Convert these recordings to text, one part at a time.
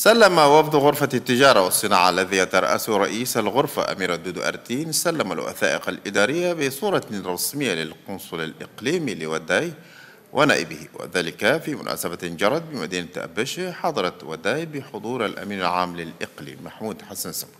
سلم وفد غرفة التجارة والصناعة الذي يترأس رئيس الغرفة أمير الدودو أرتين سلم الوثائق الإدارية بصورة رسمية للقنصل الإقليمي لوداي ونائبه وذلك في مناسبة جرت بمدينة أبشة حضرت وداي بحضور الأمين العام للإقليم محمود حسن سمر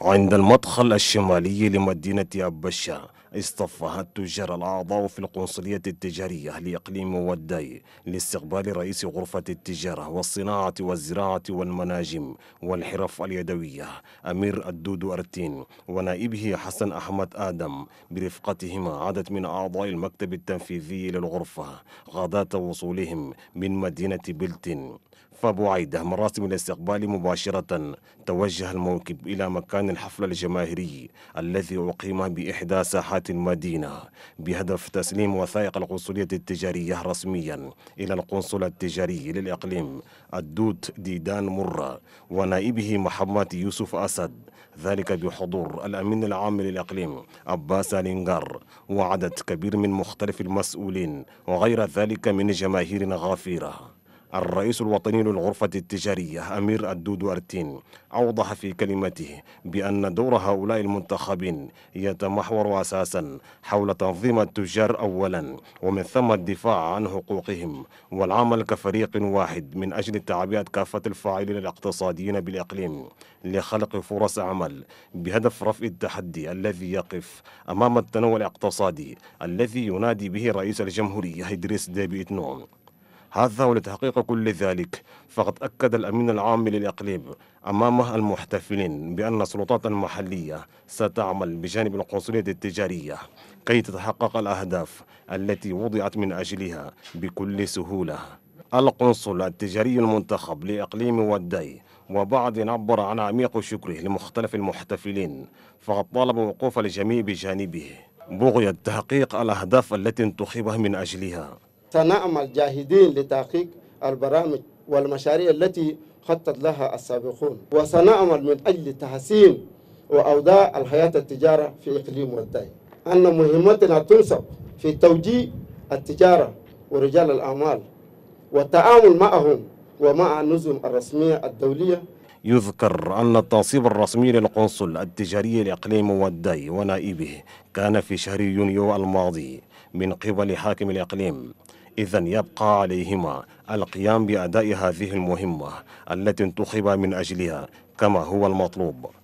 عند المدخل الشمالي لمدينة أبشة اصطفها التجار الأعضاء في القنصلية التجارية لإقليم والدي لاستقبال رئيس غرفة التجارة والصناعة والزراعة والمناجم والحرف اليدوية أمير الدودو أرتين ونائبه حسن أحمد آدم برفقتهما عدد من أعضاء المكتب التنفيذي إلى الغرفة غداة وصولهم من مدينة بلتن فبعيدة مراسم الاستقبال مباشرة توجه الموكب إلى مكان الحفل الجماهيري الذي أقيم بإحدى ساحات المدينة بهدف تسليم وثائق القنصلية التجارية رسميا إلى القنصل التجاري للإقليم الدوت ديدان مرة ونائبه محمد يوسف أسد ذلك بحضور الأمين العام للإقليم أباس لينغار وعدد كبير من مختلف المسؤولين وغير ذلك من جماهير غافرة الرئيس الوطني للغرفة التجارية أمير الدودو أرتين أوضح في كلمته بأن دور هؤلاء المنتخبين يتمحور أساسا حول تنظيم التجار أولا ومن ثم الدفاع عن حقوقهم والعمل كفريق واحد من أجل تعبئة كافة الفاعلين الاقتصاديين بالإقليم لخلق فرص عمل بهدف رفع التحدي الذي يقف أمام التنوع الاقتصادي الذي ينادي به رئيس الجمهورية إدريس ديبي إتنون هذا ولتحقيق كل ذلك فقد أكد الأمين العام للإقليم أمام المحتفلين بأن السلطات المحلية ستعمل بجانب القنصلية التجارية كي تتحقق الأهداف التي وضعت من أجلها بكل سهولة القنصل التجاري المنتخب لإقليم ودي وبعد عبر عن عميق شكره لمختلف المحتفلين فقد طالب وقوف الجميع بجانبه بغية تحقيق الأهداف التي انتخبه من أجلها سنعمل جاهدين لتحقيق البرامج والمشاريع التي خطط لها السابقون وسنعمل من أجل تحسين وأوضاع الحياة التجارة في إقليم والداي أن مهمتنا تنصب في توجيه التجارة ورجال الأعمال والتعامل معهم ومع النظم الرسمية الدولية يذكر أن التنصيب الرسمي للقنصل التجاري لإقليم والداي ونائبه كان في شهر يونيو الماضي من قبل حاكم الإقليم إذا يبقى عليهما القيام بأداء هذه المهمة التي انتخب من أجلها كما هو المطلوب